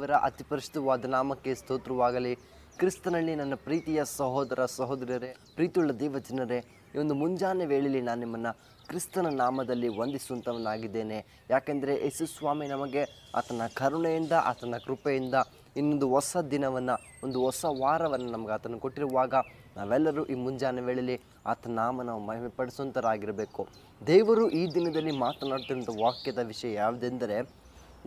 ದೇವರ ಅತಿ ನಾಮಕ್ಕೆ ಸ್ತೋತ್ರವಾಗಲಿ ಕ್ರಿಸ್ತನಲ್ಲಿ ನನ್ನ ಪ್ರೀತಿಯ ಸಹೋದರ ಸಹೋದರರೇ ಪ್ರೀತಿಯುಳ್ಳ ದೇವಜನರೇ ಈ ಒಂದು ಮುಂಜಾನೆ ವೇಳೆಯಲ್ಲಿ ನಾನು ನಿಮ್ಮನ್ನು ಕ್ರಿಸ್ತನ ನಾಮದಲ್ಲಿ ವಂದಿಸುವಂಥವನಾಗಿದ್ದೇನೆ ಯಾಕೆಂದರೆ ಯೇಸು ಸ್ವಾಮಿ ನಮಗೆ ಆತನ ಕರುಣೆಯಿಂದ ಆತನ ಕೃಪೆಯಿಂದ ಇನ್ನೊಂದು ಹೊಸ ದಿನವನ್ನು ಒಂದು ಹೊಸ ವಾರವನ್ನು ನಮಗೆ ಆತನ ಕೊಟ್ಟಿರುವಾಗ ನಾವೆಲ್ಲರೂ ಈ ಮುಂಜಾನೆ ವೇಳೆಯಲ್ಲಿ ಆತನ ನಾಮ ನಾವು ಮಹಿಮೆ ದೇವರು ಈ ದಿನದಲ್ಲಿ ಮಾತನಾಡ್ತಿರುವಂಥ ವಾಕ್ಯದ ವಿಷಯ ಯಾವುದೆಂದರೆ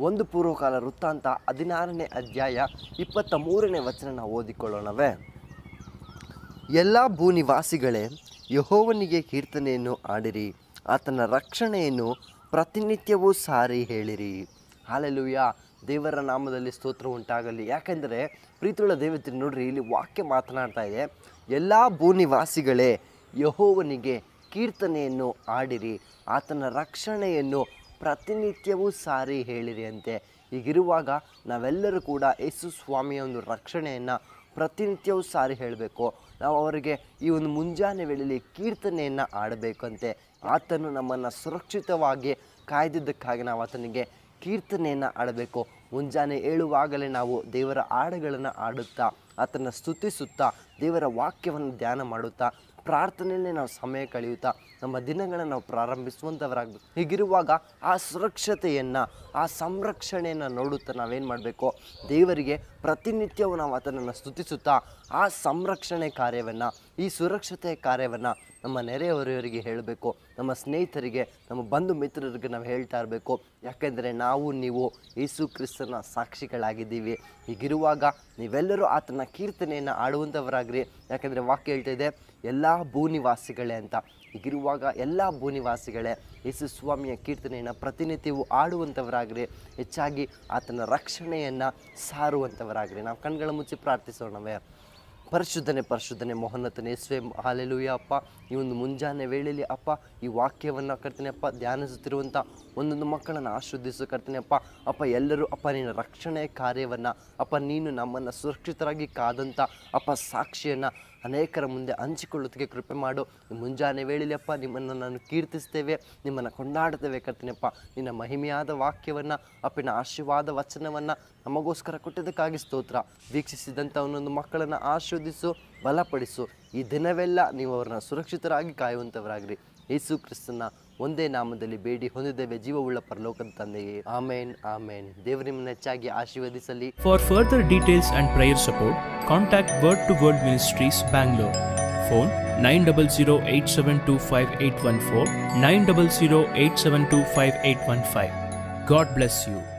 ಒಂದು ಪೂರ್ವಕಾಲ ವೃತ್ತಾಂತ ಹದಿನಾರನೇ ಅಧ್ಯಾಯ ಇಪ್ಪತ್ತ ಮೂರನೇ ವಚನ ಓದಿಕೊಳ್ಳೋಣವೇ ಎಲ್ಲ ಭೂನಿವಾಸಿಗಳೇ ಯಹೋವನಿಗೆ ಕೀರ್ತನೆಯನ್ನು ಆಡಿರಿ ಆತನ ರಕ್ಷಣೆಯನ್ನು ಪ್ರತಿನಿತ್ಯವೂ ಸಾರಿ ಹೇಳಿರಿ ಹಾಲೆಲುಯ್ಯ ದೇವರ ನಾಮದಲ್ಲಿ ಸ್ತೋತ್ರ ಉಂಟಾಗಲಿ ಯಾಕೆಂದರೆ ಪ್ರೀತಿಯುಳ್ಳ ದೇವತೆ ನೋಡ್ರಿ ಇಲ್ಲಿ ವಾಕ್ಯ ಮಾತನಾಡ್ತಾ ಇದೆ ಎಲ್ಲ ಭೂನಿವಾಸಿಗಳೇ ಯಹೋವನಿಗೆ ಕೀರ್ತನೆಯನ್ನು ಆಡಿರಿ ಆತನ ರಕ್ಷಣೆಯನ್ನು ಪ್ರತಿನಿತ್ಯವೂ ಸಾರಿ ಹೇಳಿರಿ ಅಂತೆ ನಾವೆಲ್ಲರೂ ಕೂಡ ಯೇಸು ಸ್ವಾಮಿಯ ಒಂದು ರಕ್ಷಣೆಯನ್ನು ಪ್ರತಿನಿತ್ಯವೂ ಸಾರಿ ಹೇಳಬೇಕು ನಾವು ಅವರಿಗೆ ಈ ಒಂದು ಮುಂಜಾನೆ ವೇಳೆಯಲ್ಲಿ ಕೀರ್ತನೆಯನ್ನು ಆಡಬೇಕಂತೆ ಆತನು ನಮ್ಮನ್ನು ಸುರಕ್ಷಿತವಾಗಿ ಕಾಯ್ದಿದ್ದಕ್ಕಾಗಿ ನಾವು ಆತನಿಗೆ ಕೀರ್ತನೆಯನ್ನು ಆಡಬೇಕು ಮುಂಜಾನೆ ಏಳುವಾಗಲೇ ನಾವು ದೇವರ ಹಾಡುಗಳನ್ನು ಆಡುತ್ತಾ ಆತನ ಸ್ತುತಿಸುತ್ತಾ ದೇವರ ವಾಕ್ಯವನ್ನು ಧ್ಯಾನ ಮಾಡುತ್ತಾ ಪ್ರಾರ್ಥನೆಯಲ್ಲಿ ನಾವು ಸಮಯ ಕಳೆಯುತ್ತಾ ನಮ್ಮ ದಿನಗಳನ್ನು ನಾವು ಪ್ರಾರಂಭಿಸುವಂಥವರಾಗಬೇಕು ಹೀಗಿರುವಾಗ ಆ ಸುರಕ್ಷತೆಯನ್ನು ಆ ಸಂರಕ್ಷಣೆಯನ್ನು ನೋಡುತ್ತಾ ನಾವೇನು ಮಾಡಬೇಕು ದೇವರಿಗೆ ಪ್ರತಿನಿತ್ಯವೂ ನಾವು ಅದನ್ನು ಸ್ತುತಿಸುತ್ತಾ ಆ ಸಂರಕ್ಷಣೆ ಕಾರ್ಯವನ್ನು ಈ ಸುರಕ್ಷತೆ ಕಾರ್ಯವನ್ನು ನಮ್ಮ ನೆರೆಯವರವರಿಗೆ ಹೇಳಬೇಕು ನಮ್ಮ ಸ್ನೇಹಿತರಿಗೆ ನಮ್ಮ ಬಂಧು ಮಿತ್ರರಿಗೆ ನಾವು ಹೇಳ್ತಾ ಇರಬೇಕು ಯಾಕೆಂದರೆ ನಾವು ನೀವು ಯೇಸು ಕ್ರಿಸ್ತನ ಸಾಕ್ಷಿಗಳಾಗಿದ್ದೀವಿ ಹೀಗಿರುವಾಗ ನೀವೆಲ್ಲರೂ ಆತನ ಕೀರ್ತನೆಯನ್ನು ಆಡುವಂಥವರಾಗ್ರಿ ಯಾಕೆಂದರೆ ವಾಕ್ಯ ಹೇಳ್ತಾ ಇದೆ ಎಲ್ಲ ಭೂನಿವಾಸಿಗಳೇ ಅಂತ ಹೀಗಿರುವಾಗ ಎಲ್ಲ ಭೂನಿವಾಸಿಗಳೇ ಯೇಸು ಸ್ವಾಮಿಯ ಕೀರ್ತನೆಯನ್ನು ಪ್ರತಿನಿತ್ಯವೂ ಆಡುವಂಥವರಾಗ್ರಿ ಹೆಚ್ಚಾಗಿ ಆತನ ರಕ್ಷಣೆಯನ್ನು ಸಾರುವಂಥವರಾಗ್ರಿ ನಾವು ಕಣ್ಗಳ ಮುಚ್ಚಿ ಪ್ರಾರ್ಥಿಸೋಣವೇ ಪರಿಶುದ್ಧನೆ ಪರಿಶುದ್ಧನೆ ಮಹೋನ್ನತನೇ ಸ್ವೇ ಹಾಲೆಲುಯ್ಯ ಅಪ್ಪ ಈ ಒಂದು ಮುಂಜಾನೆ ವೇಳೆಯಲ್ಲಿ ಅಪ್ಪ ಈ ವಾಕ್ಯವನ್ನು ಕರ್ತನೆ ಅಪ್ಪ ಧ್ಯಾನಿಸುತ್ತಿರುವಂಥ ಒಂದೊಂದು ಮಕ್ಕಳನ್ನು ಆಶ್ರದಿಸು ಕರ್ತನೆ ಅಪ್ಪ ಅಪ್ಪ ಎಲ್ಲರೂ ಅಪ್ಪ ನಿನ್ನ ರಕ್ಷಣೆ ಕಾರ್ಯವನ್ನು ಅಪ್ಪ ನೀನು ನಮ್ಮನ್ನು ಸುರಕ್ಷಿತರಾಗಿ ಕಾದಂಥ ಅಪ್ಪ ಸಾಕ್ಷಿಯನ್ನು ಅನೇಕರ ಮುಂದೆ ಹಂಚಿಕೊಳ್ಳುತ್ತಿಗೆ ಕೃಪೆ ಮಾಡು ಮುಂಜಾನೆ ವೇಳಿಲಪ್ಪ ನಿಮ್ಮನ್ನು ನಾನು ಕೀರ್ತಿಸ್ತೇವೆ ನಿಮ್ಮನ್ನು ಕೊಂಡಾಡ್ತೇವೆ ಕರ್ತೀನಿಯಪ್ಪ ನಿನ್ನ ಮಹಿಮೆಯಾದ ವಾಕ್ಯವನ್ನು ಅಪ್ಪಿನ ಆಶೀರ್ವಾದ ವಚನವನ್ನು ನಮಗೋಸ್ಕರ ಕೊಟ್ಟಿದ್ದಕ್ಕಾಗಿ ಸ್ತೋತ್ರ ವೀಕ್ಷಿಸಿದಂಥ ಒಂದೊಂದು ಮಕ್ಕಳನ್ನು ಆಶೀರ್ವದಿಸು ಬಲಪಡಿಸು ಈ ದಿನವೆಲ್ಲ ನೀವು ಅವರನ್ನ ಸುರಕ್ಷಿತರಾಗಿ ಕಾಯುವಂಥವರಾಗ್ರಿ ಯೇಸು ಕ್ರಿಸ್ತನ ಒಂದೇ ನಾಮದಲ್ಲಿ ಬೇಡಿ ಹೊಂದಿದ್ದೇವೆ ಜೀವವುಳ್ಳ ಪರಲೋಕದ ತಂದೆಯೇ ಆಮೇನ್ ಆಮೇನ್ ದೇವರಿಂದ ನಿಮ್ಮನ್ನು ಹೆಚ್ಚಾಗಿ ಆಶೀರ್ವದಿಸಲಿ for further details and prayer support contact Word to World Ministries Bangalore phone nine double zero eight seven two five eight one four nine double zero eight seven two five eight one five God bless you